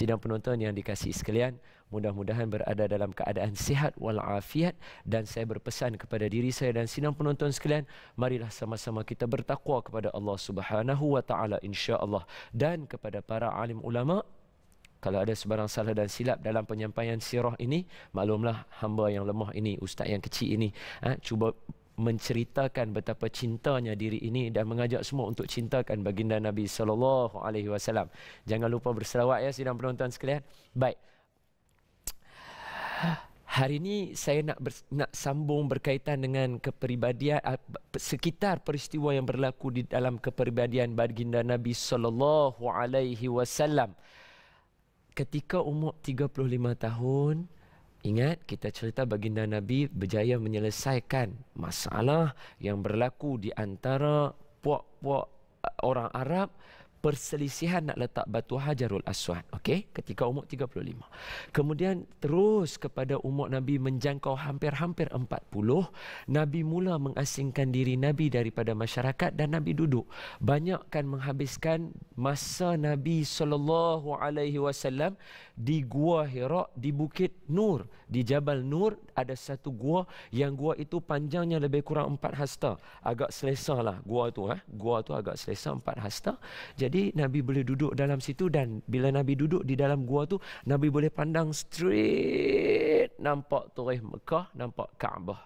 sidang penonton yang dikasihi sekalian mudah-mudahan berada dalam keadaan sihat walafiat dan saya berpesan kepada diri saya dan sidang penonton sekalian marilah sama-sama kita bertakwa kepada Allah Subhanahu wa taala insya Allah dan kepada para alim ulama kalau ada sebarang salah dan silap dalam penyampaian sirah ini, maklumlah hamba yang lemah ini, ustaz yang kecil ini, ha, cuba menceritakan betapa cintanya diri ini dan mengajak semua untuk cintakan baginda Nabi sallallahu alaihi wasallam. Jangan lupa berselawat ya sidang penonton sekalian. Baik. Hari ini saya nak ber, nak sambung berkaitan dengan kepribadian sekitar peristiwa yang berlaku di dalam kepribadian baginda Nabi sallallahu alaihi wasallam ketika umur 35 tahun Ingat kita cerita baginda Nabi berjaya menyelesaikan masalah yang berlaku di antara puak-puak orang Arab perselisihan nak letak batu Hajarul Aswad. Okey, ketika umur 35. Kemudian terus kepada umur Nabi menjangkau hampir-hampir 40, Nabi mula mengasingkan diri Nabi daripada masyarakat dan Nabi duduk. Banyakkan menghabiskan masa Nabi sallallahu alaihi wasallam di Gua Hira di Bukit Nur, di Jabal Nur ada satu gua yang gua itu panjangnya lebih kurang 4 hasta. Agak selesalah gua tu eh. Gua tu agak selesa 4 hasta. Jadi jadi Nabi boleh duduk dalam situ dan bila Nabi duduk di dalam gua tu Nabi boleh pandang straight nampak Torah Mekah, nampak Kaabah.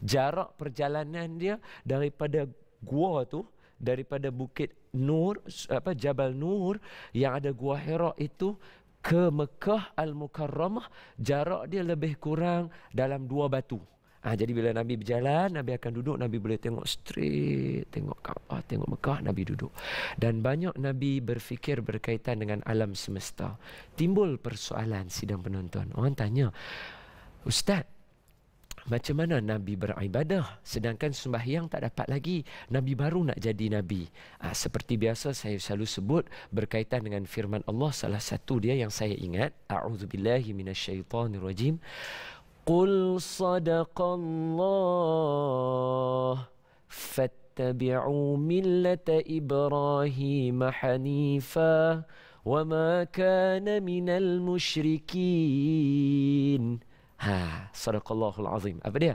Jarak perjalanan dia daripada gua tu daripada Bukit Nur apa Jabal Nur yang ada Gua Hira itu ke Mekah Al-Mukarramah jarak dia lebih kurang dalam dua batu. Ha, jadi bila Nabi berjalan, Nabi akan duduk, Nabi boleh tengok straight, tengok Kaabah, tengok Mekah, Nabi duduk. Dan banyak Nabi berfikir berkaitan dengan alam semesta. Timbul persoalan sidang penonton. Orang tanya, Ustaz, macam mana Nabi beribadah sedangkan sembahyang tak dapat lagi Nabi baru nak jadi Nabi ha, seperti biasa saya selalu sebut berkaitan dengan firman Allah salah satu dia yang saya ingat A'udzubillahiminasyaitanirrojim قل صدق الله فاتبعوا ملة إبراهيم حنيفا وما كان من المشركين ها صدق الله العظيم apa dia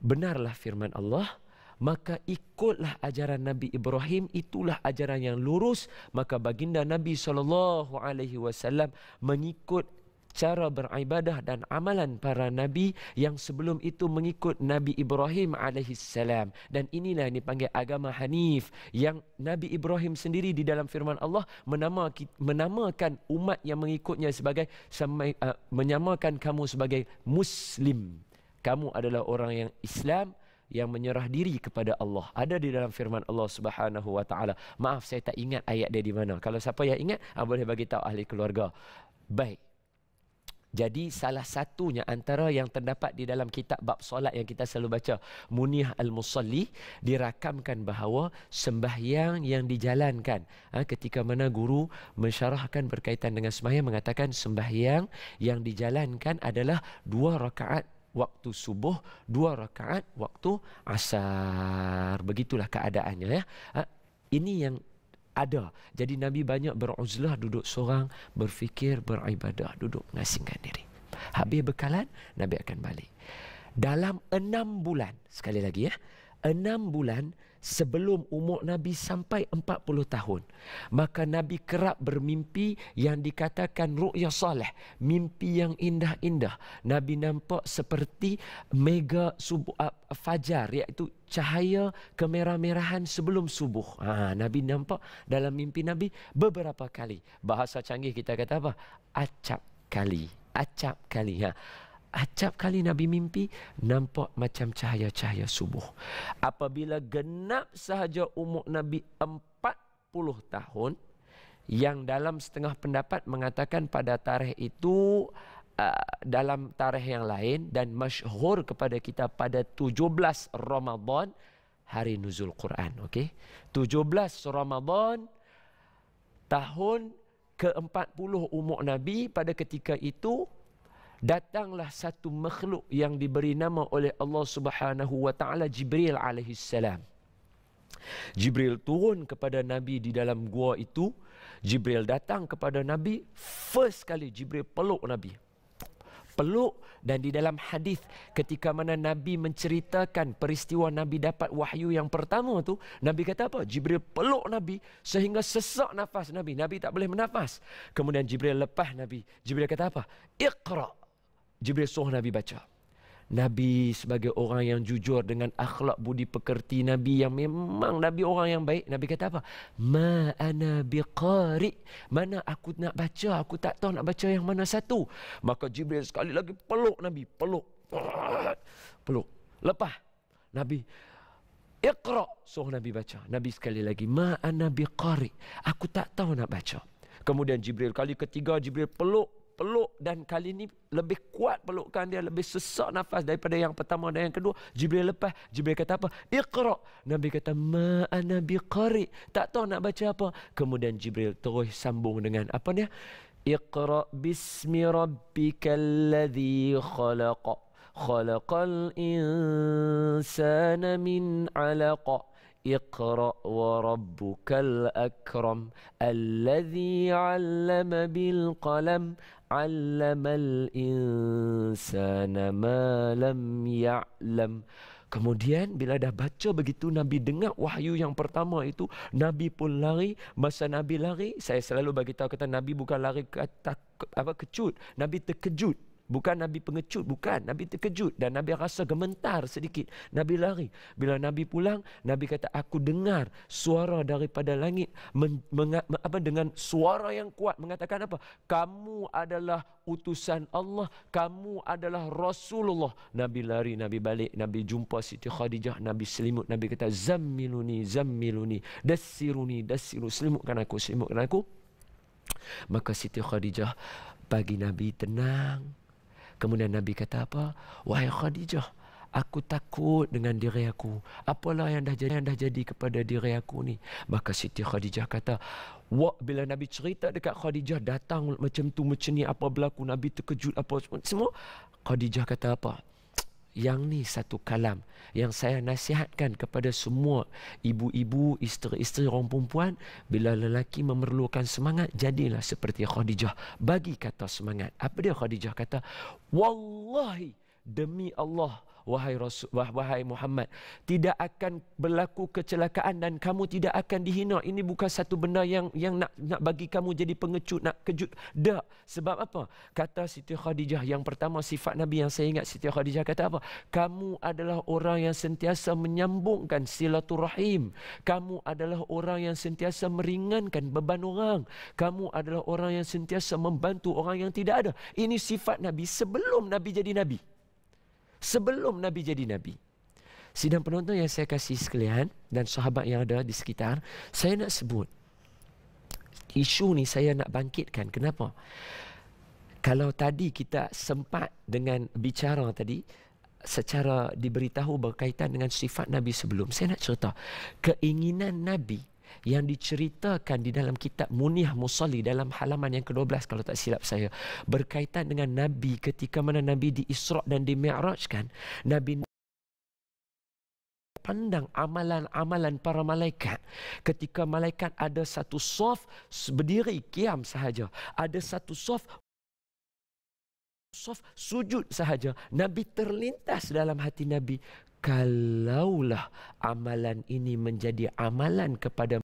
benarlah firman Allah maka ikutlah ajaran Nabi Ibrahim itulah ajaran yang lurus maka baginda Nabi saw alaihi mengikut cara beribadah dan amalan para nabi yang sebelum itu mengikut Nabi Ibrahim alaihi salam dan inilah yang dipanggil agama hanif yang Nabi Ibrahim sendiri di dalam firman Allah menama, menamakan umat yang mengikutnya sebagai semai, uh, menyamakan kamu sebagai muslim kamu adalah orang yang Islam yang menyerah diri kepada Allah ada di dalam firman Allah Subhanahu wa taala maaf saya tak ingat ayat dia di mana kalau siapa yang ingat ah, boleh bagi tahu ahli keluarga baik jadi salah satunya antara yang terdapat di dalam kitab bab solat yang kita selalu baca Muniah Al-Musalli dirakamkan bahawa sembahyang yang dijalankan ha, ketika mana guru mensyarahkan berkaitan dengan sembahyang mengatakan sembahyang yang dijalankan adalah dua rakaat waktu subuh, dua rakaat waktu asar. Begitulah keadaannya ya. Ha, ini yang ada. Jadi Nabi banyak beruzlah duduk seorang, berfikir, beribadah, duduk mengasingkan diri. Habis bekalan, Nabi akan balik. Dalam enam bulan, sekali lagi ya, enam bulan, sebelum umur Nabi sampai 40 tahun. Maka Nabi kerap bermimpi yang dikatakan ru'ya salih. Mimpi yang indah-indah. Nabi nampak seperti mega subuh, uh, fajar iaitu cahaya kemerah-merahan sebelum subuh. Ha, Nabi nampak dalam mimpi Nabi beberapa kali. Bahasa canggih kita kata apa? Acap kali. Acap kali. Ha. Acap kali Nabi mimpi nampak macam cahaya-cahaya subuh. Apabila genap sahaja umur Nabi 40 tahun yang dalam setengah pendapat mengatakan pada tarikh itu uh, dalam tarikh yang lain dan masyhur kepada kita pada 17 Ramadan hari nuzul Quran, okey. 17 Ramadan tahun ke-40 umur Nabi pada ketika itu datanglah satu makhluk yang diberi nama oleh Allah Subhanahu wa taala Jibril alaihi salam. Jibril turun kepada Nabi di dalam gua itu. Jibril datang kepada Nabi first kali Jibril peluk Nabi. Peluk dan di dalam hadis ketika mana Nabi menceritakan peristiwa Nabi dapat wahyu yang pertama tu, Nabi kata apa? Jibril peluk Nabi sehingga sesak nafas Nabi. Nabi tak boleh menafas. Kemudian Jibril lepas Nabi. Jibril kata apa? Iqra' Jibril suruh Nabi baca. Nabi sebagai orang yang jujur dengan akhlak budi pekerti Nabi yang memang Nabi orang yang baik. Nabi kata apa? Ma ana biqari. Mana aku nak baca? Aku tak tahu nak baca yang mana satu. Maka Jibril sekali lagi peluk Nabi. Peluk. Peluk. Lepas. Nabi. Iqra. Suruh Nabi baca. Nabi sekali lagi. Ma ana biqari. Aku tak tahu nak baca. Kemudian Jibril kali ketiga Jibril peluk peluk dan kali ini lebih kuat pelukan dia lebih sesak nafas daripada yang pertama dan yang kedua Jibril lepas Jibril kata apa Iqra Nabi kata ma ana biqari tak tahu nak baca apa kemudian Jibril terus sambung dengan apa dia Iqra bismi rabbikal ladzi khalaq khalaqal insana min 'alaq Iqra' wa rabbukal akram Alladhi allama bil qalam علم الإنسان ما لم يعلم Kemudian bila dah baca begitu Nabi dengar wahyu yang pertama itu Nabi pun lari masa Nabi lari saya selalu bagi tahu kata Nabi bukan lari kata apa kecut Nabi terkejut Bukan Nabi pengecut, bukan. Nabi terkejut dan Nabi rasa gementar sedikit. Nabi lari. Bila Nabi pulang, Nabi kata, aku dengar suara daripada langit apa, dengan suara yang kuat mengatakan apa? Kamu adalah utusan Allah, kamu adalah Rasulullah. Nabi lari, Nabi balik, Nabi jumpa Siti Khadijah, Nabi selimut. Nabi kata, zammiluni, zammiluni, dasiruni, dasiru, selimutkan aku, selimutkan aku. Maka Siti Khadijah bagi Nabi tenang, Kemudian Nabi kata apa? Wahai Khadijah, aku takut dengan diri aku. Apalah yang dah jadi yang dah jadi kepada diri aku ni? Maka Siti Khadijah kata, Wah, bila Nabi cerita dekat Khadijah datang macam tu macam ni apa berlaku Nabi terkejut apa semua. Khadijah kata apa? yang ni satu kalam yang saya nasihatkan kepada semua ibu-ibu, isteri-isteri orang perempuan bila lelaki memerlukan semangat jadilah seperti Khadijah bagi kata semangat apa dia Khadijah kata wallahi demi Allah wahai rasul wahai Muhammad tidak akan berlaku kecelakaan dan kamu tidak akan dihina ini bukan satu benda yang yang nak nak bagi kamu jadi pengecut nak kejut dak sebab apa kata Siti Khadijah yang pertama sifat nabi yang saya ingat Siti Khadijah kata apa kamu adalah orang yang sentiasa menyambungkan silaturahim kamu adalah orang yang sentiasa meringankan beban orang kamu adalah orang yang sentiasa membantu orang yang tidak ada ini sifat nabi sebelum nabi jadi Nabi sebelum Nabi jadi Nabi. Sidang penonton yang saya kasih sekalian dan sahabat yang ada di sekitar, saya nak sebut isu ni saya nak bangkitkan. Kenapa? Kalau tadi kita sempat dengan bicara tadi secara diberitahu berkaitan dengan sifat Nabi sebelum, saya nak cerita keinginan Nabi yang diceritakan di dalam kitab Muniah Musali dalam halaman yang ke-12 kalau tak silap saya berkaitan dengan nabi ketika mana nabi di Isra dan di Mi'raj kan nabi pandang amalan-amalan para malaikat ketika malaikat ada satu saf berdiri kiam sahaja ada satu saf saf sujud sahaja nabi terlintas dalam hati nabi kalaulah amalan ini menjadi amalan kepada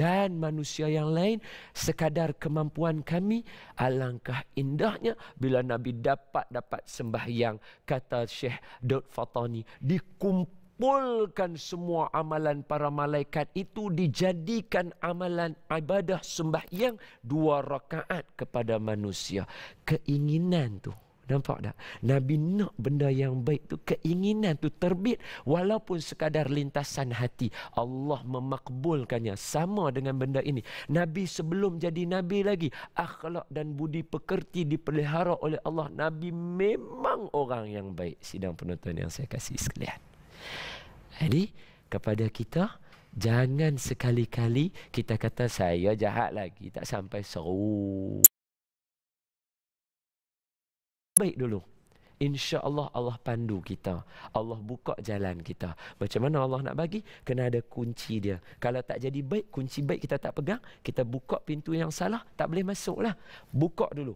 dan manusia yang lain sekadar kemampuan kami alangkah indahnya bila Nabi dapat dapat sembahyang kata Syekh Dot Fatani dikumpulkan semua amalan para malaikat itu dijadikan amalan ibadah sembahyang dua rakaat kepada manusia keinginan tu Nampak tak? Nabi nak benda yang baik tu keinginan tu terbit walaupun sekadar lintasan hati. Allah memakbulkannya sama dengan benda ini. Nabi sebelum jadi nabi lagi akhlak dan budi pekerti dipelihara oleh Allah. Nabi memang orang yang baik. Sidang penonton yang saya kasih sekalian. Jadi kepada kita Jangan sekali-kali kita kata saya jahat lagi tak sampai seru baik dulu. InsyaAllah Allah pandu kita. Allah buka jalan kita. Macam mana Allah nak bagi? Kena ada kunci dia. Kalau tak jadi baik, kunci baik kita tak pegang. Kita buka pintu yang salah, tak boleh masuk lah. Buka dulu.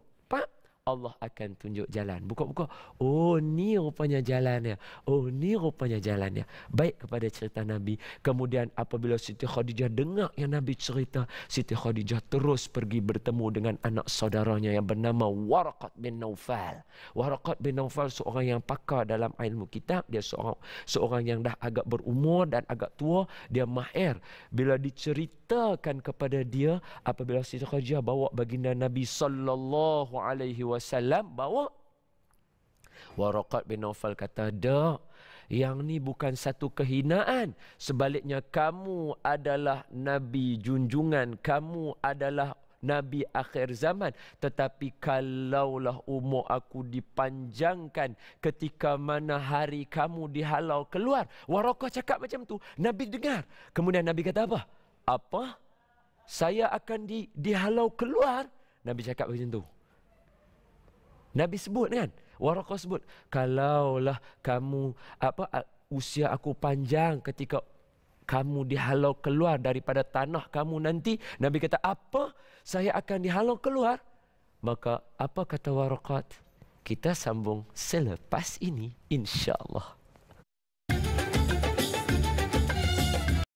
Allah akan tunjuk jalan. Buka-buka. Oh, ni rupanya jalannya. Oh, ni rupanya jalannya. Baik kepada cerita Nabi. Kemudian apabila Siti Khadijah dengar yang Nabi cerita, Siti Khadijah terus pergi bertemu dengan anak saudaranya yang bernama Warqat bin Naufal. Warqat bin Naufal seorang yang pakar dalam ilmu kitab. Dia seorang seorang yang dah agak berumur dan agak tua. Dia mahir. Bila dicerita ceritakan kepada dia apabila Siti Khadijah bawa baginda Nabi sallallahu alaihi wasallam bawa Warqat bin Naufal kata, "Dak, yang ni bukan satu kehinaan. Sebaliknya kamu adalah nabi junjungan, kamu adalah nabi akhir zaman. Tetapi kalaulah umur aku dipanjangkan ketika mana hari kamu dihalau keluar." Warqat cakap macam tu. Nabi dengar. Kemudian Nabi kata apa? apa saya akan di, dihalau keluar Nabi cakap macam tu Nabi sebut kan Warakah sebut kalaulah kamu apa usia aku panjang ketika kamu dihalau keluar daripada tanah kamu nanti Nabi kata apa saya akan dihalau keluar maka apa kata Warakah kita sambung selepas ini insyaallah